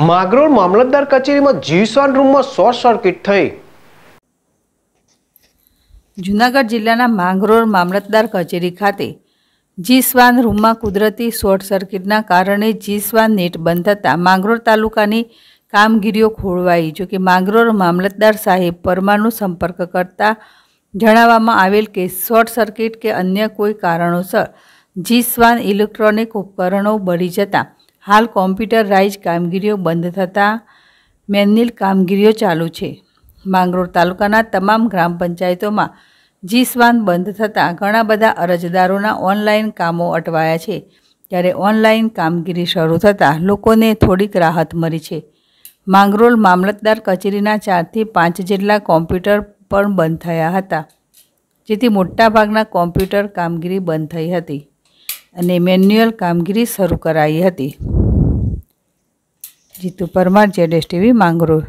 માગરોળ મામલતદાર કચેરીમાં જીવસાન રૂમમાં short circuit થઈ જૂનાગઢ જિલ્લાના માંગરોળ મામલતદાર કચેરી ખાતે જીસવાન રૂમમાં કુદરતી શોર્ટ સર્કિટના કારણે જીસવાન નેટ બંધ થતાં માંગરોળ તાલુકાની કામગીરીઓ ખોળવાઈ જોકે માંગરોળ મામલતદાર સાહેબ પરમારનો સંપર્ક કરતા જણાવવામાં આવેલ કે શોર્ટ સર્કિટ કે અન્ય કોઈ કારણોસર જીસવાન ઇલેક્ટ્રોનિક ઉપકરણો બળી જતાં હાલ કોમ્પ્યુટર રાઈઝ કામગીરીઓ બંધ થતાં મેન્યુઅલ કામગીરીઓ ચાલુ છે માંગરોળ તાલુકાના તમામ ગ્રામ પંચાયતોમાં જીસ્વાન બંધ થતાં ઘણા બધા અરજદારોના ઓનલાઈન કામો અટવાયા છે ત્યારે ઓનલાઈન કામગીરી શરૂ થતાં લોકોને થોડીક રાહત મળી છે માંગરોળ મામલતદાર કચેરીના ચારથી પાંચ જેટલા કોમ્પ્યુટર પણ બંધ થયા હતા જેથી મોટાભાગના કોમ્પ્યુટર કામગીરી બંધ થઈ હતી અને મેન્યુઅલ કામગીરી શરૂ કરાઈ હતી જીતુ પરમાર જેડેસ ટીવી માંગરોળ